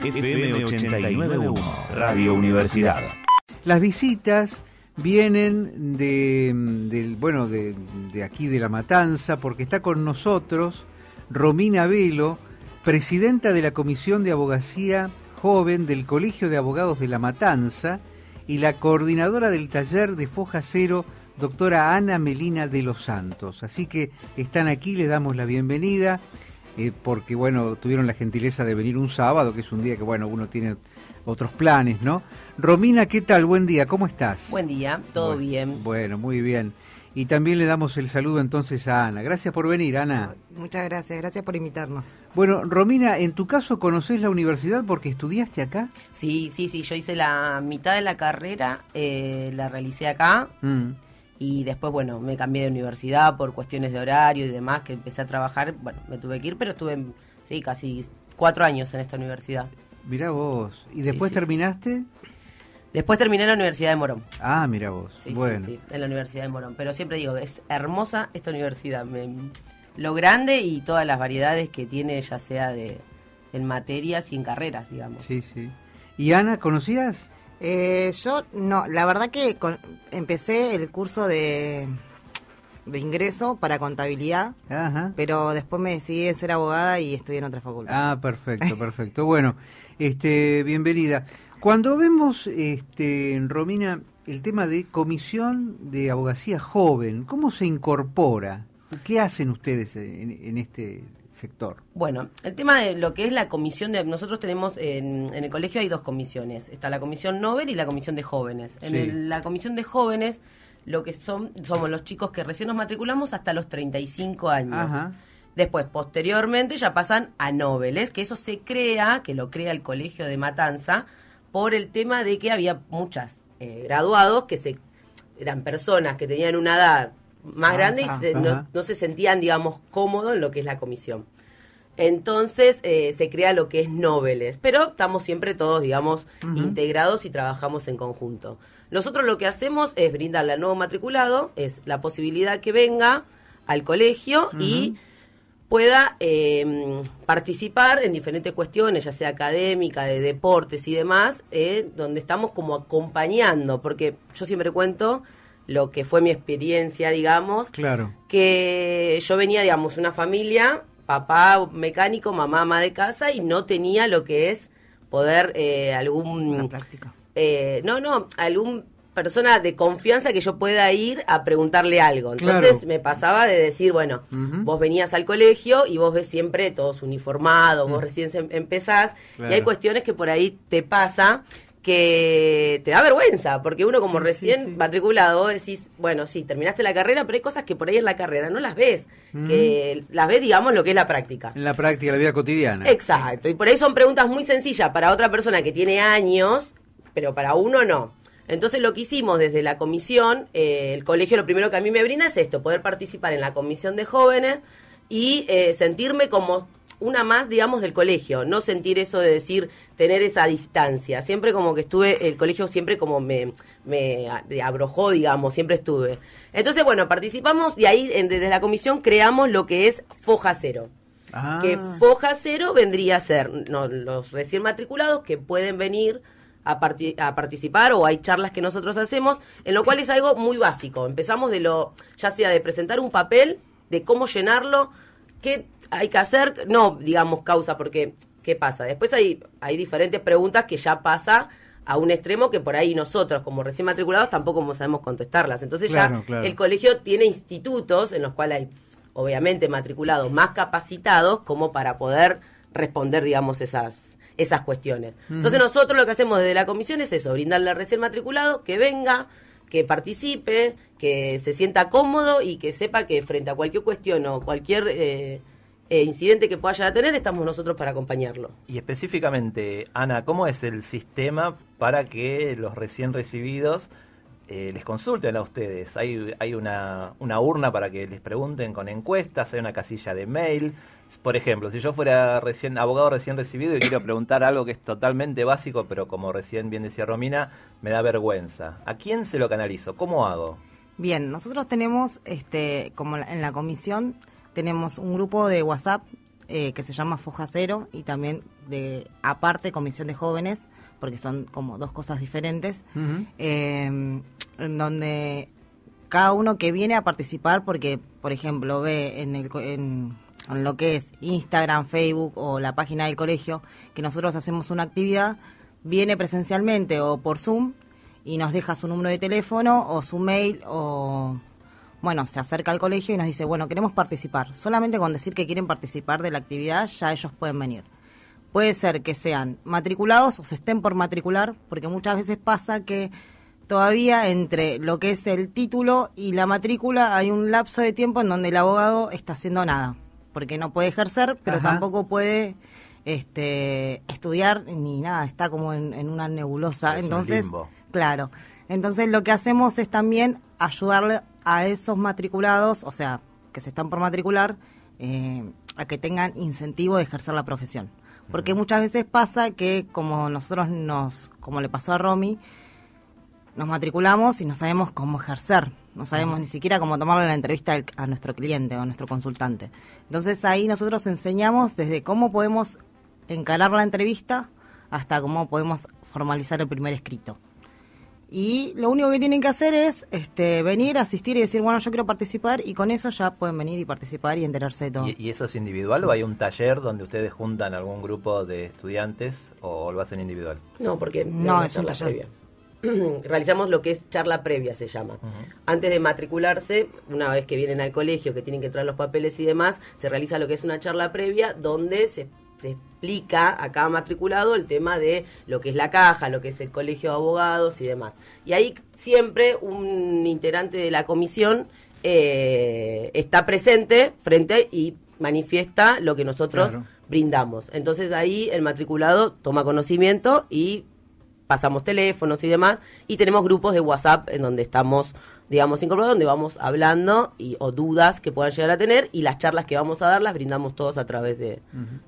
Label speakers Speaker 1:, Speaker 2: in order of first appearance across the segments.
Speaker 1: FM 89.1, Radio Universidad.
Speaker 2: Las visitas vienen de, bueno, de, de, aquí de La Matanza, porque está con nosotros Romina Velo, presidenta de la Comisión de Abogacía Joven del Colegio de Abogados de La Matanza y la coordinadora del taller de Foja Cero, doctora Ana Melina de los Santos. Así que están aquí, les damos la bienvenida. Eh, porque bueno, tuvieron la gentileza de venir un sábado, que es un día que bueno, uno tiene otros planes, ¿no? Romina, ¿qué tal? Buen día, ¿cómo estás?
Speaker 3: Buen día, todo
Speaker 2: bien. Bueno, muy bien. Y también le damos el saludo entonces a Ana. Gracias por venir, Ana.
Speaker 3: Muchas gracias, gracias por invitarnos.
Speaker 2: Bueno, Romina, en tu caso, ¿conoces la universidad porque estudiaste acá?
Speaker 3: Sí, sí, sí, yo hice la mitad de la carrera, eh, la realicé acá. Mm. Y después, bueno, me cambié de universidad por cuestiones de horario y demás, que empecé a trabajar. Bueno, me tuve que ir, pero estuve, sí, casi cuatro años en esta universidad.
Speaker 2: mira vos. ¿Y después terminaste?
Speaker 3: Después terminé en la Universidad de Morón.
Speaker 2: Ah, mira vos. Sí, bueno. sí,
Speaker 3: en la Universidad de Morón. Pero siempre digo, es hermosa esta universidad. lo grande y todas las variedades que tiene, ya sea de en materias y en carreras, digamos.
Speaker 2: Sí, sí. ¿Y Ana, conocías?
Speaker 3: Eh, yo no, la verdad que
Speaker 4: empecé el curso de, ingreso para contabilidad, pero después me decidí a ser abogada y estudié en otra facultad.
Speaker 2: Ah, perfecto, perfecto. bueno, este, bienvenida. Cuando vemos, este, Romina, el tema de comisión de abogacía joven, ¿cómo se incorpora? ¿Qué hacen ustedes en, en este sector?
Speaker 3: Bueno, el tema de lo que es la comisión de... Nosotros tenemos en, el colegio hay dos comisiones. Está la comisión Nobel y la comisión de jóvenes. En la comisión de jóvenes lo que son somos los chicos que recién nos matriculamos hasta los 35 años. Después, posteriormente, ya pasan a Nobeles, que eso se crea, que lo crea el colegio de Matanza, por el tema de que había muchas eh, graduados que se eran personas que tenían una edad más ah, grande y ah, no, se sentían, digamos, cómodos en lo que es la comisión. Entonces eh, se crea lo que es Noveles, pero estamos siempre todos, digamos, integrados y trabajamos en conjunto. Nosotros lo que hacemos es brindarle al nuevo matriculado, es la posibilidad que venga al colegio y pueda em, participar en diferentes cuestiones, ya sea académica, de deportes y demás, eh, donde estamos como acompañando, porque yo siempre cuento lo que fue mi experiencia, digamos. Claro. Que yo venía, digamos, una familia, papá mecánico, mamá ama de casa, y no tenía lo que es poder eh, algún. Eh, no, no, algún persona de confianza que yo pueda ir a preguntarle algo. Entonces me pasaba de decir, bueno, vos venías al colegio y vos ves siempre todos uniformados, vos recién em, empezás, y hay cuestiones que por ahí te pasa que te da vergüenza, porque uno como recién matriculado decís, bueno, sí, terminaste la carrera, pero hay cosas que por ahí en la carrera no las ves, que mm. las ves, digamos, lo que es la práctica.
Speaker 2: En la práctica, la vida cotidiana.
Speaker 3: Exacto, y por ahí son preguntas muy sencillas para otra persona que tiene años, pero para uno no. Entonces lo que hicimos desde la comisión, eh, el colegio lo primero que a mí me brinda es esto, poder participar en la comisión de jóvenes y eh, sentirme como una más, digamos, del colegio, no sentir eso de decir, tener esa distancia. Siempre como que estuve, el colegio siempre como me, me abrojó, digamos, siempre estuve. Entonces, bueno, participamos y ahí desde la comisión creamos lo que es Foja Cero. Ah. Que Foja Cero vendría a ser los recién matriculados que pueden venir a, a, participar o hay charlas que nosotros hacemos, en lo cual es algo muy básico. Empezamos de lo, ya sea de presentar un papel, de cómo llenarlo, ¿Qué hay que hacer? No, digamos, causa, porque ¿qué pasa? Después hay, hay diferentes preguntas que ya pasa a un extremo que por ahí nosotros, como recién matriculados, tampoco sabemos contestarlas. Entonces ya el colegio tiene institutos en los cuales hay, obviamente, matriculados más capacitados como para poder responder, digamos, esas, esas cuestiones. Entonces nosotros lo que hacemos desde la comisión es eso, brindarle al recién matriculado que venga, que participe, que se sienta cómodo y que sepa que frente a cualquier cuestión o cualquier eh, eh, incidente que pueda a tener, estamos nosotros para acompañarlo.
Speaker 1: Y específicamente, Ana, ¿cómo es el sistema para que los recién recibidos eh, les consulten a ustedes? ¿Hay, hay una, una urna para que les pregunten con encuestas? ¿Hay una casilla de mail? Por ejemplo, si yo fuera recién abogado recién recibido y quiero preguntar algo que es totalmente básico, pero como recién bien decía Romina, me da vergüenza. ¿A quién se lo canalizo?
Speaker 4: ¿Cómo hago? Bien, nosotros tenemos, este, como en la comisión, tenemos un grupo de WhatsApp eh, que se llama Foja Cero y también de aparte Comisión de Jóvenes, porque son como dos cosas diferentes, em, en donde cada uno que viene a participar, porque por ejemplo ve en, el, en lo que es Instagram, Facebook o la página del colegio que nosotros hacemos una actividad, viene presencialmente o por Zoom y nos deja su número de teléfono o su mail o bueno, se acerca al colegio y nos dice, bueno, queremos participar. Solamente con decir que quieren participar de la actividad, ya ellos pueden venir. Puede ser que sean matriculados o se estén por matricular, porque muchas veces pasa que todavía entre lo que es el título y la matrícula hay un lapso de tiempo en donde el abogado está haciendo nada, porque no puede ejercer, pero tampoco puede este, estudiar ni nada, está como en, una nebulosa. Entonces, Claro. Entonces lo que hacemos es también ayudarle a esos matriculados, o sea, que se están por matricular, eh, a que tengan incentivo de ejercer la profesión. Porque muchas veces pasa que como nosotros nos, como le pasó a Romy, nos matriculamos y no sabemos cómo ejercer, no sabemos ni siquiera cómo tomarle la entrevista a nuestro cliente o a nuestro consultante. Entonces ahí nosotros enseñamos desde cómo podemos encarar la entrevista hasta cómo podemos formalizar el primer escrito. Y lo único que tienen que hacer es este, venir, asistir y decir, bueno, yo quiero participar y con eso ya pueden venir y participar y enterarse de
Speaker 3: todo.
Speaker 1: ¿Y, eso es individual o hay un taller donde ustedes juntan algún grupo de estudiantes o lo hacen individual? No, porque no, es una charla
Speaker 3: previa. Realizamos lo que es charla previa, se llama. Antes de matricularse, una vez que vienen al colegio, que tienen que traer los papeles y demás, se realiza lo que es una charla previa donde se se explica a cada matriculado el tema de lo que es la caja, lo que es el colegio de abogados y demás. Y ahí siempre un integrante de la comisión eh, está presente frente y manifiesta lo que nosotros brindamos. Entonces ahí el matriculado toma conocimiento y pasamos teléfonos y demás y tenemos grupos de WhatsApp en donde estamos digamos, incorporado, donde vamos hablando y, o dudas que puedan llegar a tener y las charlas que vamos a dar las brindamos todos a través de,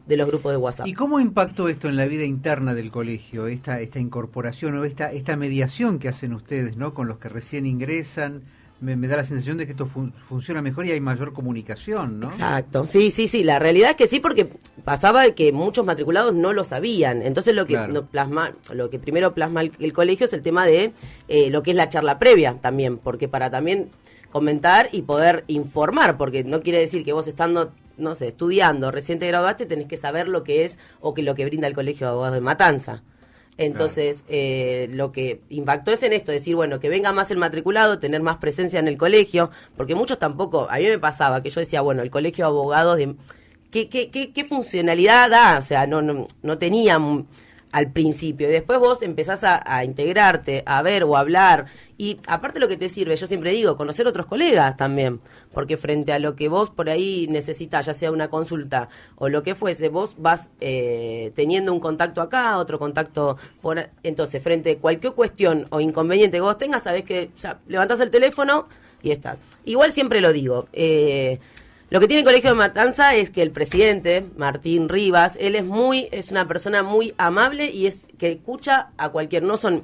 Speaker 3: de los grupos de WhatsApp. ¿Y
Speaker 2: cómo impactó esto en la vida interna del colegio, esta, esta incorporación o esta, esta mediación que hacen ustedes ¿no? con los que recién ingresan? me, da la sensación de que esto funciona mejor y hay mayor comunicación, ¿no?
Speaker 3: Exacto, sí, sí, sí, la realidad es que sí, porque pasaba que muchos matriculados no lo sabían, entonces lo que, plasma, lo que primero plasma el, colegio es el tema de eh, lo que es la charla previa también, porque para también comentar y poder informar, porque no quiere decir que vos estando no sé, estudiando, reciente te graduaste, tenés que saber lo que es o que lo que brinda el Colegio de Abogados de Matanza. Entonces, eh, lo que impactó es en esto, decir, bueno, que venga más el matriculado, tener más presencia en el colegio, porque muchos tampoco, a mí me pasaba que yo decía, bueno, el colegio de abogados, de, ¿qué, qué, qué, qué funcionalidad da? O sea, no, no, no tenían al principio. Y después vos empezás a, integrarte, a ver o a hablar. Y aparte lo que te sirve, yo siempre digo, conocer otros colegas también. Porque frente a lo que vos por ahí necesitas, ya sea una consulta o lo que fuese, vos vas eh, teniendo un contacto acá, otro contacto por... Entonces, frente a cualquier cuestión o inconveniente que vos tengas, sabés que ya levantás el teléfono y estás. Igual siempre lo digo. Eh, lo que tiene el Colegio de Matanza es que el presidente, Martín Rivas, él es muy, es una persona muy amable y es que escucha a cualquier, no son,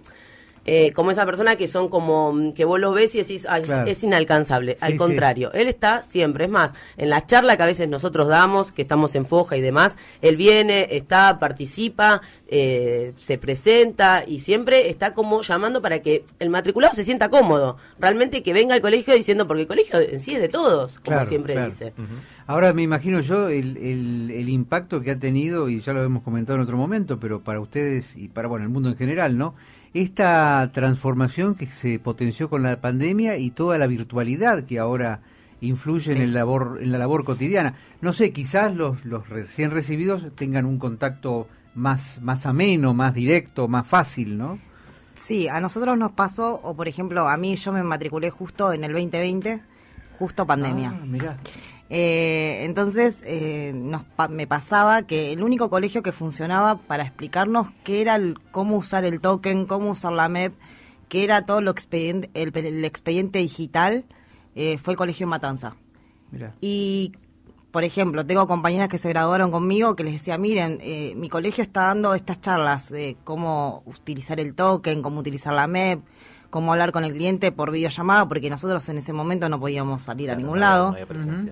Speaker 3: eh, como esa persona que son como mm, que vos los ves y decís, es, inalcanzable. Al contrario, él está siempre. Es más, en la charla que a veces nosotros damos, que estamos en Foja y demás, él viene, está, participa, eh, se presenta y siempre está como llamando para que el matriculado se sienta cómodo. Realmente que venga al colegio diciendo, porque el colegio en sí es de todos, como siempre dice. Ahora me
Speaker 2: imagino yo el, el, impacto que ha tenido, y ya lo hemos comentado en otro momento, pero para ustedes y para bueno, el mundo en general, ¿no? Esta transformación que se potenció con la pandemia y toda la virtualidad que ahora influye en, el labor, en la labor cotidiana. No sé, quizás los, los recién recibidos tengan un contacto más, más ameno, más directo, más fácil, ¿no?
Speaker 4: Sí, a nosotros nos pasó, o por ejemplo, a mí yo me matriculé justo en el 2020, justo pandemia. Ah, mirá. Eh, entonces eh, nos, me pasaba que el único colegio que funcionaba para explicarnos qué era el, cómo usar el token, cómo usar la MEP, qué era todo lo expediente, el, expediente digital, eh, fue el colegio Matanza. Y, por ejemplo, tengo compañeras que se graduaron conmigo que les decía, miren, eh, mi colegio está dando estas charlas de cómo utilizar el token, cómo utilizar la MEP cómo hablar con el cliente por videollamada, porque nosotros en ese momento no podíamos salir a ningún lado.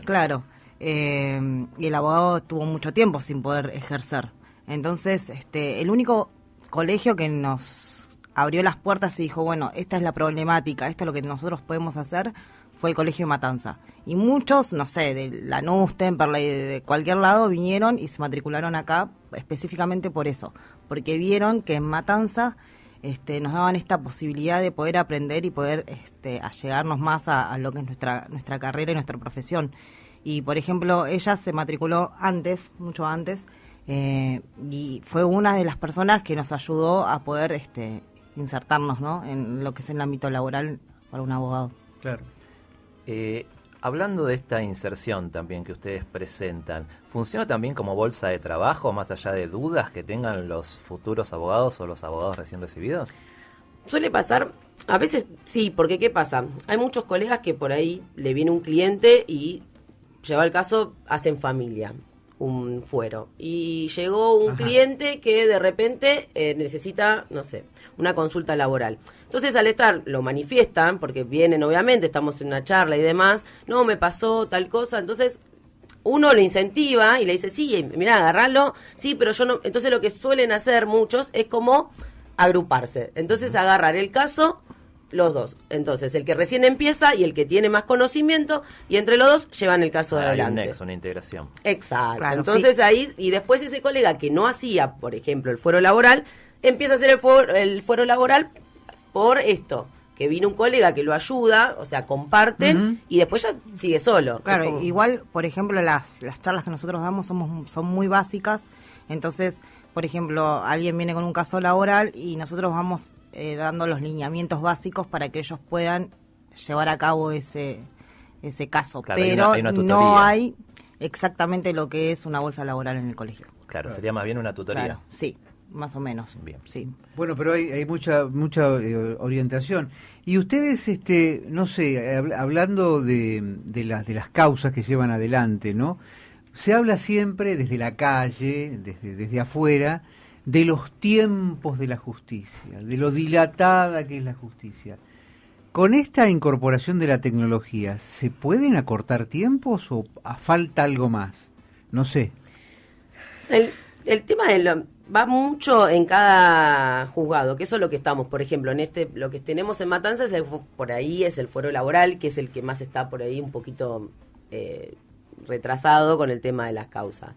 Speaker 4: Claro. Eh, y el abogado estuvo mucho tiempo sin poder ejercer. Entonces, este, el único colegio que nos abrió las puertas y dijo, bueno, esta es la problemática, esto es lo que nosotros podemos hacer, fue el Colegio Matanza. Y muchos, no sé, de Lanús, Temperley, de cualquier lado, vinieron y se matricularon acá específicamente por eso, porque vieron que en Matanza este, nos daban esta posibilidad de poder aprender y poder este, allegarnos más a, lo que es nuestra, nuestra carrera y nuestra profesión. Y, por ejemplo, ella se matriculó antes, mucho antes, eh, y fue una de las personas que nos ayudó a poder este, insertarnos en lo que es el ámbito laboral para un abogado. Claro.
Speaker 1: Eh, Hablando de esta inserción también que ustedes presentan, ¿funciona también como bolsa de trabajo, más allá de dudas que tengan los futuros abogados o los abogados recién recibidos?
Speaker 3: Suele pasar, a veces sí, porque ¿qué pasa? Hay muchos colegas que por ahí le viene un cliente y lleva el caso, hacen familia un fuero. Y llegó un cliente que de repente eh, necesita, no sé, una consulta laboral. Entonces al estar, lo manifiestan, porque vienen obviamente, estamos en una charla y demás, no, me pasó tal cosa, entonces uno le incentiva y le dice, sí, eh, mira, agarralo, sí, pero yo no, entonces lo que suelen hacer muchos es como agruparse. Entonces agarrar el caso los dos. Entonces, el que recién empieza y el que tiene más conocimiento, y entre los dos llevan el caso de adelante. Hay
Speaker 1: una integración.
Speaker 3: Exacto. Entonces ahí, y después ese colega que no hacía, por ejemplo, el fuero laboral, empieza a hacer el fuero, laboral por esto. Que vino un colega que lo ayuda, o sea, comparten y después ya sigue solo. Claro, igual, por ejemplo, las, las
Speaker 4: charlas que nosotros damos somos, son muy básicas. Entonces, por ejemplo, alguien viene con un caso laboral y nosotros vamos eh, dando los lineamientos básicos para que ellos puedan llevar a cabo ese, ese caso. Pero no hay exactamente lo que es una bolsa laboral en el colegio. Claro, sería más bien una tutoría. sí más o menos. Bien. Sí.
Speaker 2: Bueno, pero hay, hay mucha mucha eh, orientación. Y ustedes, este, no sé, hablando de, de, las de las causas que llevan adelante, ¿no? Se habla siempre desde la calle, desde, desde afuera, de los tiempos de la justicia, de lo dilatada que es la justicia. Con esta incorporación de la tecnología, ¿se pueden acortar tiempos o falta algo más? No sé.
Speaker 3: El, tema de lo, va mucho en cada juzgado, que eso es lo que estamos, por ejemplo, en este lo que tenemos en Matanzas por ahí es el fuero laboral, que es el que más está por ahí un poquito eh, retrasado con el tema de las causas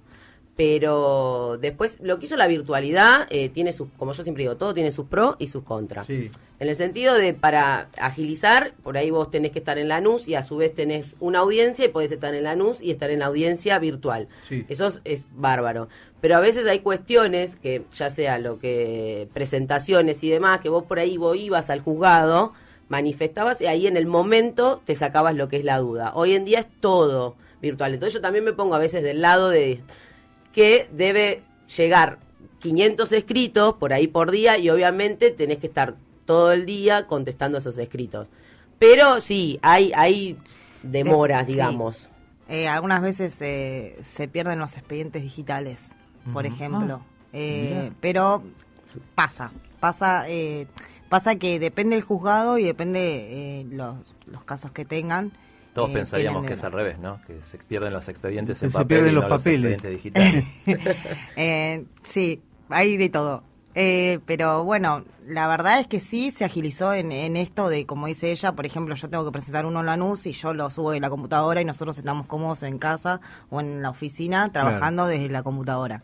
Speaker 3: pero después lo que hizo la virtualidad eh, tiene sus, como yo siempre digo, todo tiene sus pros y sus contras. En el sentido de para agilizar, por ahí vos tenés que estar en la NUS y a su vez tenés una audiencia y podés estar en la NUS y estar en la audiencia virtual. Eso es, es, bárbaro. Pero a veces hay cuestiones que, ya sea lo que presentaciones y demás, que vos por ahí vos ibas al juzgado, manifestabas y ahí en el momento te sacabas lo que es la duda. Hoy en día es todo virtual. Entonces yo también me pongo a veces del lado de que debe llegar 500 escritos por ahí por día y obviamente tenés que estar todo el día contestando esos escritos. Pero sí, hay, hay demoras, digamos. Eh, algunas veces eh,
Speaker 4: se pierden los expedientes digitales, por ejemplo. Ah, eh, pero pasa, pasa, pasa que depende el juzgado y depende los, los casos que tengan. Todos eh, pensaríamos que es
Speaker 1: al revés, ¿no? Que se pierden los expedientes en se papel. pierden los papeles.
Speaker 4: Eh, sí, hay de todo. Eh, pero bueno, la verdad es que sí se agilizó en, esto de, como dice ella, por ejemplo, yo tengo que presentar uno en la NUS y yo lo subo de la computadora y nosotros estamos cómodos en casa o en la oficina trabajando desde la computadora.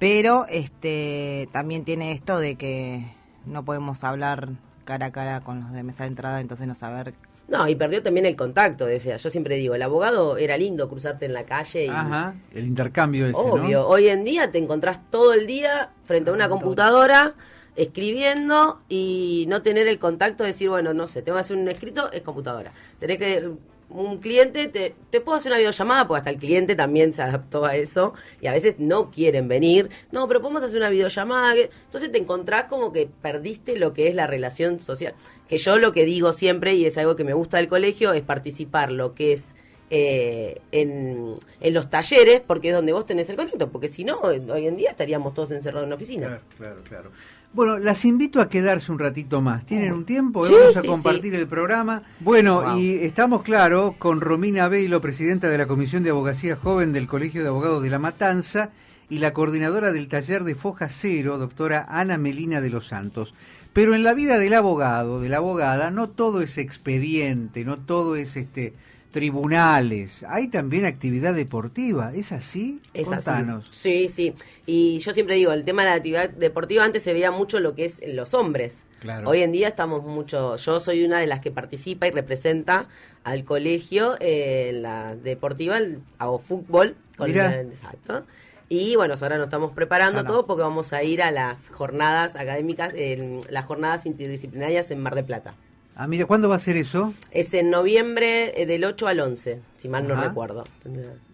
Speaker 4: Pero este también tiene esto
Speaker 3: de que no podemos hablar cara a cara con los de mesa de entrada, entonces no saber no, y perdió también el contacto, decía. Yo siempre digo, el abogado era lindo cruzarte en la calle. Y, Ajá,
Speaker 2: el intercambio ese, Obvio,
Speaker 3: hoy en día te encontrás todo el día frente a una computadora escribiendo y no tener el contacto de decir, bueno, no sé, tengo que hacer un escrito, es computadora. Tenés que un cliente, te, te, puedo hacer una videollamada, porque hasta el cliente también se adaptó a eso y a veces no quieren venir. No, pero podemos hacer una videollamada. Entonces te encontrás como que perdiste lo que es la relación social. Que yo lo que digo siempre, y es algo que me gusta del colegio, es participar lo que es eh, en, en, los talleres, porque es donde vos tenés el contacto, porque si no, hoy en día estaríamos todos encerrados en una oficina. Claro, claro, claro.
Speaker 2: Bueno, las invito a quedarse un ratito más. ¿Tienen un tiempo? Vamos a compartir
Speaker 3: el programa.
Speaker 2: Bueno, y estamos, claro, con Romina Velo, presidenta de la Comisión de Abogacía Joven del Colegio de Abogados de La Matanza, y la coordinadora del taller de Foja Cero, doctora Ana Melina de los Santos. Pero en la vida del abogado, de la abogada, no todo es expediente, no todo es este tribunales, hay también actividad deportiva, ¿es así? Es así.
Speaker 3: Sí, sí. Y yo siempre digo, el tema de la actividad deportiva antes se veía mucho lo que es los hombres. Claro. Hoy en día estamos mucho, yo soy una de las que participa y representa al colegio eh, la deportiva, hago fútbol. exacto. Y bueno, ahora nos estamos preparando todo porque vamos a ir a las jornadas académicas, en, las jornadas interdisciplinarias en Mar de Plata.
Speaker 2: Ah, mira, ¿cuándo va a ser eso?
Speaker 3: Es en noviembre eh, del 8 al 11, si mal no recuerdo.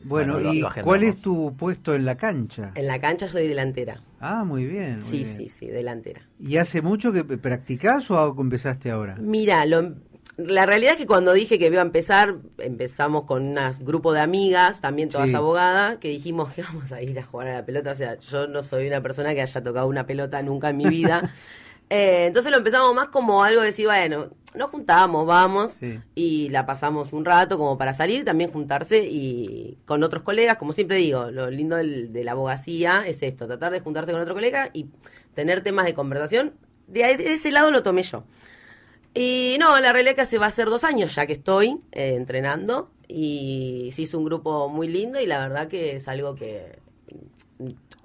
Speaker 2: Bueno, ¿y cuál es tu puesto en la cancha?
Speaker 3: En la cancha soy delantera.
Speaker 2: Ah, muy bien. sí, sí,
Speaker 3: sí, delantera.
Speaker 2: ¿Y hace mucho que practicás o empezaste ahora?
Speaker 3: Mira, em, la realidad es que cuando dije que iba a empezar, empezamos con un grupo de amigas, también todas abogadas, que dijimos que vamos a ir a jugar a la pelota. O sea, yo no soy una persona que haya tocado una pelota nunca en mi vida. Eh, entonces lo empezamos más como algo de decir, bueno, nos juntamos, vamos y la pasamos un rato como para salir, también juntarse y con otros colegas, como siempre digo, lo lindo de la abogacía es esto, tratar de juntarse con otro colega y tener temas de conversación. De, de ese lado lo tomé yo. Y no, la realidad es que hace va a hacer dos años ya que estoy eh, entrenando y se hizo un grupo muy lindo y la verdad que es algo que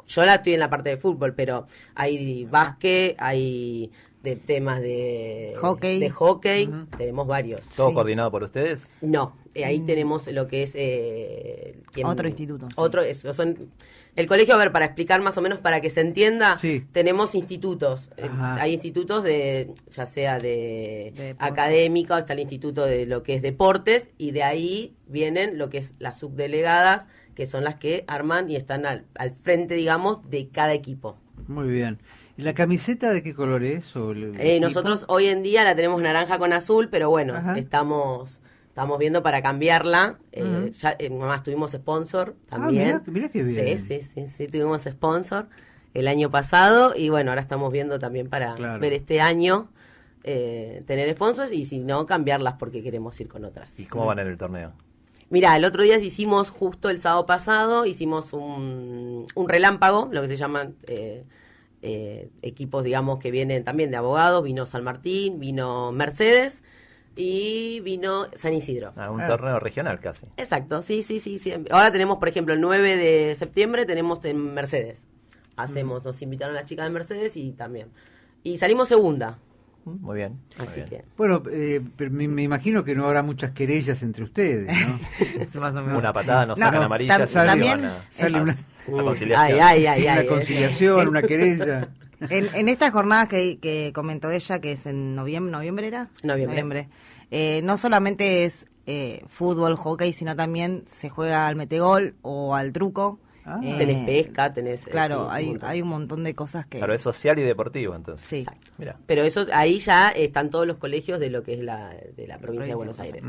Speaker 3: yo la estoy en la parte de fútbol, pero hay básquet, hay de temas de hockey, de hockey tenemos varios. ¿Todo coordinado
Speaker 1: por ustedes?
Speaker 3: No, eh, ahí tenemos lo que es... Eh, otro instituto. Otro, son, el colegio, a ver, para explicar más o menos, para que se entienda, tenemos institutos. Eh, hay institutos de, ya sea de, académica, académico, está el instituto de lo que es deportes, y de ahí vienen lo que es las subdelegadas que son las que arman y están al, frente, digamos, de cada equipo.
Speaker 2: Muy bien. ¿Y la camiseta de qué color es? Eh, nosotros
Speaker 3: hoy en día la tenemos naranja con azul, pero bueno, estamos estamos viendo para cambiarla. Uh tuvimos sponsor ah, también. mira, qué bien. Sí, sí, sí, sí, tuvimos sponsor el año pasado y bueno, ahora estamos viendo también para ver este año. tener sponsors y si no cambiarlas porque queremos ir con otras. ¿Y cómo van en el torneo? Mira, el otro día hicimos, justo el sábado pasado, hicimos un, relámpago, lo que se llaman eh, eh, equipos, digamos, que vienen también de abogados. Vino San Martín, vino Mercedes y vino San Isidro. Ah, un torneo
Speaker 1: regional casi.
Speaker 3: Exacto, sí, sí, sí, sí. Ahora tenemos, por ejemplo, el 9 de septiembre tenemos en Mercedes. Hacemos, nos invitaron las chicas de Mercedes y también. Y salimos segunda Mm,
Speaker 1: muy bien.
Speaker 2: Bueno, eh, me, imagino que no habrá muchas querellas entre ustedes,
Speaker 4: Una patada no, sacan amarillas.
Speaker 3: También sale una,
Speaker 2: conciliación. una, querella.
Speaker 4: En, estas jornadas que, comentó ella, que es en noviembre, ¿noviembre era? Noviembre. Eh, no solamente es eh, fútbol, hockey, sino también se juega al metegol o al
Speaker 3: truco. Ah. Tenés pesca, tenés... Eh, claro, hay, un montón. de cosas que... Claro,
Speaker 1: es social y deportivo entonces.
Speaker 3: Sí. Exacto. Pero eso, ahí ya están todos los colegios de lo que es la, de la, provincia, de Buenos Aires.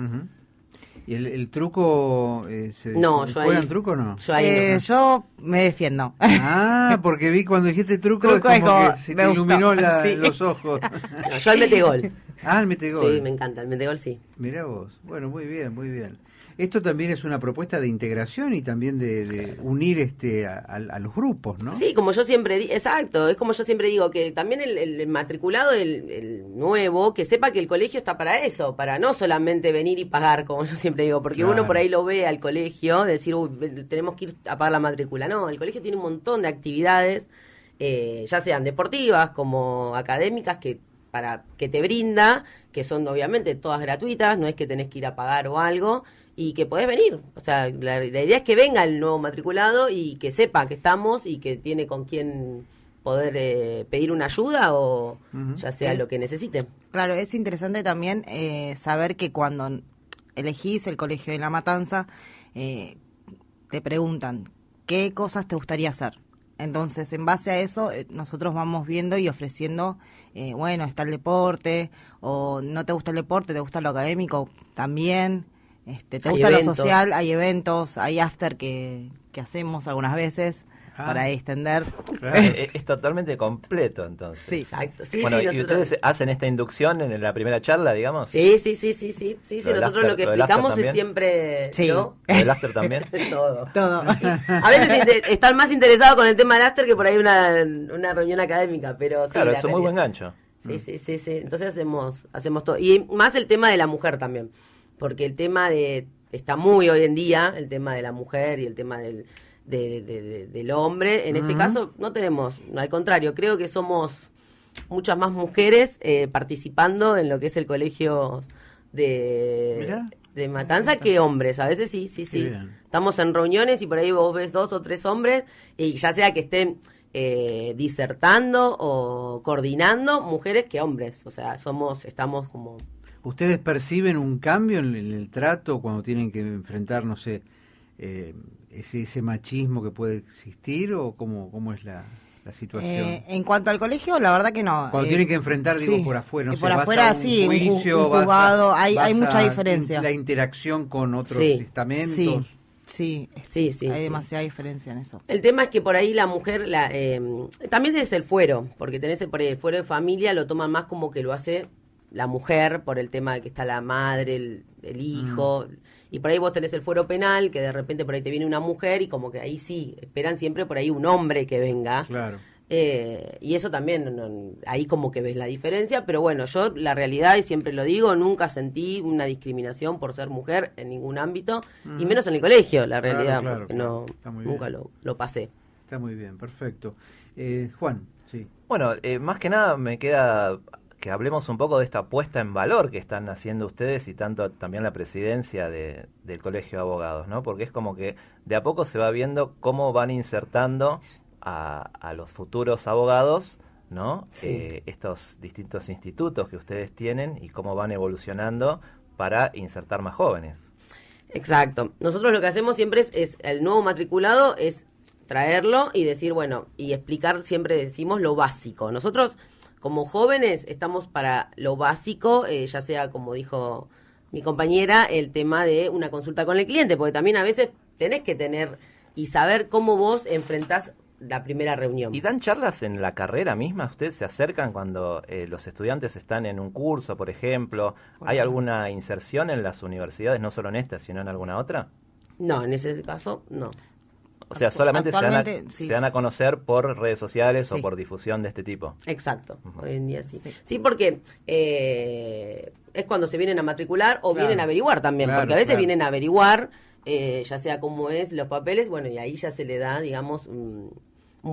Speaker 2: ¿Y el, truco? Eh, no, yo truco o no? Eh, yo, me defiendo. Ah, porque vi cuando dijiste truco, truco es como, que te iluminó los ojos. yo al metegol.
Speaker 3: Ah, el metegol. Sí, me encanta, el metegol sí. Mirá
Speaker 2: vos. Bueno, muy bien, muy bien esto también es una propuesta de integración y también de, unir este a, los grupos, ¿no? Sí,
Speaker 3: como yo siempre digo, exacto, es como yo siempre digo, que también el, matriculado, el, nuevo, que sepa que el colegio está para eso, para no solamente venir y pagar, como yo siempre digo, porque uno por ahí lo ve al colegio, decir, Uy, tenemos que ir a pagar la matrícula. No, el colegio tiene un montón de actividades, eh, ya sean deportivas como académicas, que para que te brinda, que son obviamente todas gratuitas, no es que tenés que ir a pagar o algo, y que podés venir. O sea, la, idea es que venga el nuevo matriculado y que sepa que estamos y que tiene con quién poder eh, pedir una ayuda o ya sea lo que necesite.
Speaker 4: Claro, es interesante también eh, saber que cuando elegís el colegio de La Matanza, eh, te preguntan qué cosas te gustaría hacer. Entonces, en base a eso, nosotros vamos viendo y ofreciendo, bueno, está el deporte, o no te gusta el deporte, te gusta lo académico, también. Este, ¿Te gusta lo social? Hay eventos, hay after que, hacemos algunas veces ah. para extender. Eh,
Speaker 1: eh, es, totalmente completo entonces. Sí,
Speaker 3: exacto. Sí, ¿Y ustedes
Speaker 1: hacen esta inducción en la primera charla, digamos? Sí,
Speaker 3: sí, sí, sí, sí. nosotros lo que explicamos es siempre... Sí.
Speaker 1: el after también? Todo.
Speaker 3: Todo. A veces están más interesados con el tema del after que por ahí una, una reunión académica, pero Claro, es un muy buen
Speaker 1: gancho. Sí, mm.
Speaker 3: sí, sí, sí. Entonces hacemos, hacemos todo. Y más el tema de la mujer también porque el tema de, está muy hoy en día, el tema de la mujer y el tema del, del hombre, en este caso no tenemos, al contrario, creo que somos muchas más mujeres eh, participando en lo que es el colegio de... de matanza que hombres, a veces sí, sí, sí. Estamos en reuniones y por ahí vos ves dos o tres hombres, y ya sea que estén eh, disertando o coordinando, mujeres que hombres. O sea, somos, estamos como
Speaker 2: ¿Ustedes perciben un cambio en el, trato cuando tienen que enfrentar, no sé, eh, ese, machismo que puede existir o cómo, cómo es la, situación? Eh,
Speaker 4: en cuanto al colegio, la verdad que no. Cuando tienen que eh, enfrentar, digo, por afuera. No sé, por afuera, sí, juicio, un hay, mucha
Speaker 2: diferencia. La interacción con otros estamentos. Sí. Sí, sí, Hay demasiada
Speaker 4: diferencia en eso.
Speaker 3: El tema es que por ahí la mujer, la, también tenés el fuero, porque tenés el, el fuero de familia, lo toman más como que lo hace la mujer por el tema de que está la madre, el, hijo. Mm. Y por ahí vos tenés el fuero penal, que de repente por ahí te viene una mujer y como que ahí sí, esperan siempre por ahí un hombre que venga. Claro. Eh, y eso también, ahí como que ves la diferencia, pero bueno, yo la realidad, y siempre lo digo, nunca sentí una discriminación por ser mujer en ningún ámbito, y menos en el colegio, la realidad, claro, no, nunca
Speaker 2: lo, pasé. Está muy bien, perfecto. Eh, Juan, sí.
Speaker 1: Bueno, eh, más que nada me queda que hablemos un poco de esta puesta en valor que están haciendo ustedes y tanto también la presidencia del Colegio de Abogados, ¿no? Porque es como que de a poco se va viendo cómo van insertando a, los futuros abogados, ¿no? Eh, estos distintos institutos que ustedes tienen y cómo van evolucionando para
Speaker 3: insertar más jóvenes. Exacto. Nosotros lo que hacemos siempre es, es el nuevo matriculado es traerlo y decir, bueno, y explicar, siempre decimos lo básico. Nosotros como jóvenes estamos para lo básico, eh, ya sea como dijo mi compañera, el tema de una consulta con el cliente, porque también a veces tenés que tener y saber cómo vos enfrentás la primera reunión. ¿Y dan charlas en la carrera misma? ¿Ustedes se acercan
Speaker 1: cuando eh, los estudiantes están en un curso, por ejemplo? ¿Hay alguna inserción en las universidades, no solo en esta, sino en alguna otra?
Speaker 3: No, en ese caso no.
Speaker 1: O sea, solamente se dan, a, conocer por redes sociales o por difusión de este tipo.
Speaker 3: Exacto, hoy en día sí. Sí, porque eh, es cuando se vienen a matricular o vienen a averiguar también, porque a veces vienen a averiguar, eh, ya sea cómo es, los papeles, bueno, y ahí ya se le da, digamos, un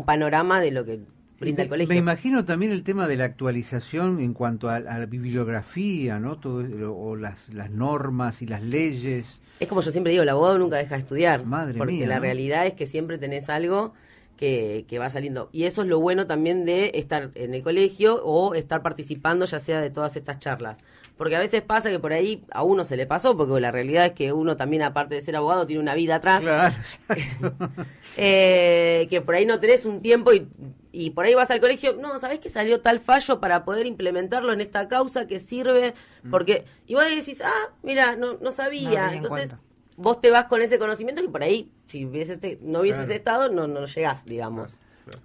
Speaker 3: panorama de lo que me
Speaker 2: imagino también el tema de la actualización en cuanto a, la bibliografía, ¿no? Todo, o las, normas y las leyes. Es como yo siempre digo, el
Speaker 3: abogado nunca deja de estudiar. Madre porque la realidad es que siempre tenés algo que, va saliendo. Y eso es lo bueno también de estar en el colegio o estar participando ya sea de todas estas charlas. Porque a veces pasa que por ahí a uno se le pasó, porque la realidad es que uno también, aparte de ser abogado, tiene una vida atrás. Eh, que por ahí no tenés un tiempo y y por ahí vas al colegio, no, ¿sabés que salió tal fallo para poder implementarlo en esta causa que sirve? Mm. Porque, y vos decís, ah, mira, no, no sabía. Entonces, vos te vas con ese conocimiento que por ahí, si no hubieses estado, no, no llegás, digamos.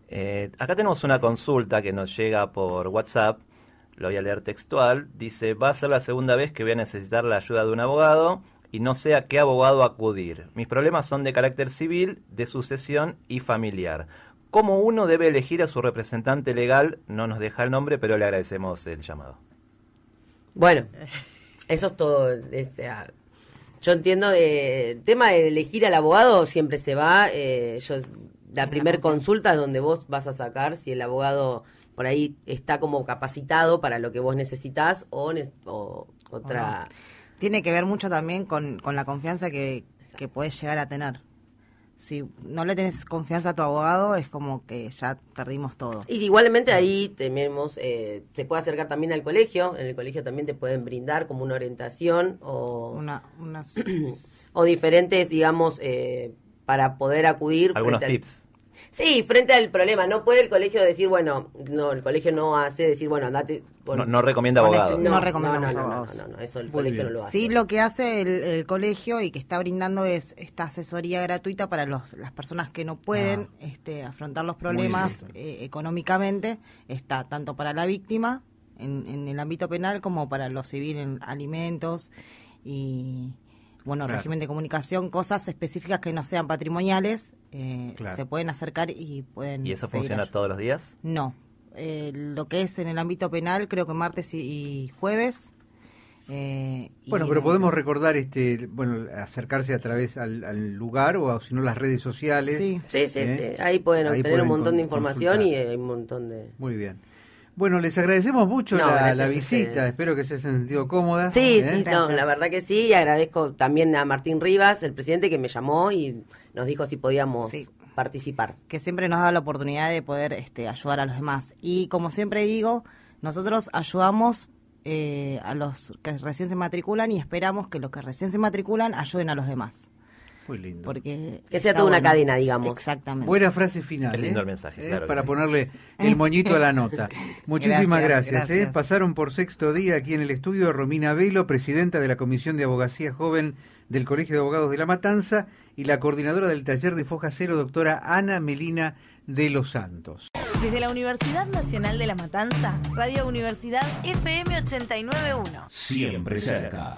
Speaker 1: Eh, acá tenemos una consulta que nos llega por WhatsApp, lo voy a leer textual, dice, va a ser la segunda vez que voy a necesitar la ayuda de un abogado y no sé a qué abogado acudir. Mis problemas son de carácter civil, de sucesión y familiar cómo uno debe elegir a su representante legal. No nos deja el nombre, pero le agradecemos el llamado.
Speaker 3: Bueno, eso es todo. yo entiendo, eh, el tema de elegir al abogado siempre se va. Eh, la primer consulta es donde vos vas a sacar si el abogado por ahí está como capacitado para lo que vos necesitas o, otra... tiene que ver
Speaker 4: mucho también con, con la confianza que, que podés llegar a tener si no le tenés confianza a tu abogado, es como que ya perdimos todo. Y
Speaker 3: igualmente ahí tenemos, eh, puede acercar también al colegio, en el colegio también te pueden brindar como una orientación o, una, o diferentes, digamos, eh, para poder acudir. Algunos tips. Sí, frente al problema, no puede el colegio decir, bueno, no, el colegio no hace decir, bueno, andate. No, recomienda abogados. no, recomienda abogados. No, no, eso el colegio no
Speaker 1: lo hace. Sí,
Speaker 4: lo que hace el, colegio y que está brindando es esta asesoría gratuita para los, las personas que no pueden ah. este, afrontar los problemas eh, económicamente. Está tanto para la víctima en, el ámbito penal como para los civiles, en alimentos y. Bueno, régimen de comunicación, cosas específicas que no sean patrimoniales eh, se pueden acercar y pueden... ¿Y eso funciona todos los días? No. Eh, lo que es en el ámbito penal, creo que martes y, jueves. Eh, bueno, pero podemos
Speaker 2: recordar, este, bueno, acercarse a través al, lugar o si no las redes sociales. Sí, sí, sí, Ahí pueden obtener un montón de información y
Speaker 3: y un montón de...
Speaker 2: Muy bien. Bueno, les agradecemos mucho la, visita, espero que se hayan sentido cómoda. Sí, la
Speaker 3: verdad que sí, y agradezco también a Martín Rivas, el presidente, que me llamó y nos dijo si podíamos participar. Que siempre nos da la oportunidad de poder este, ayudar a los demás. Y como siempre digo,
Speaker 4: nosotros ayudamos eh, a los que recién se matriculan y esperamos que los que recién se matriculan ayuden a los demás. Muy lindo. Porque que sea toda una cadena, digamos.
Speaker 2: Exactamente. Buena frase final. Qué lindo ¿eh? el mensaje, eh, claro. Para ponerle el moñito a la nota. Muchísimas ¿eh? gracias. Pasaron por sexto día aquí en el estudio Romina Velo, presidenta de la Comisión de Abogacía Joven del Colegio de Abogados de La Matanza y la coordinadora del taller de Foja Cero, doctora Ana Melina de los Santos.
Speaker 4: Desde la Universidad Nacional de La Matanza, Radio Universidad FM 891.
Speaker 2: Siempre cerca.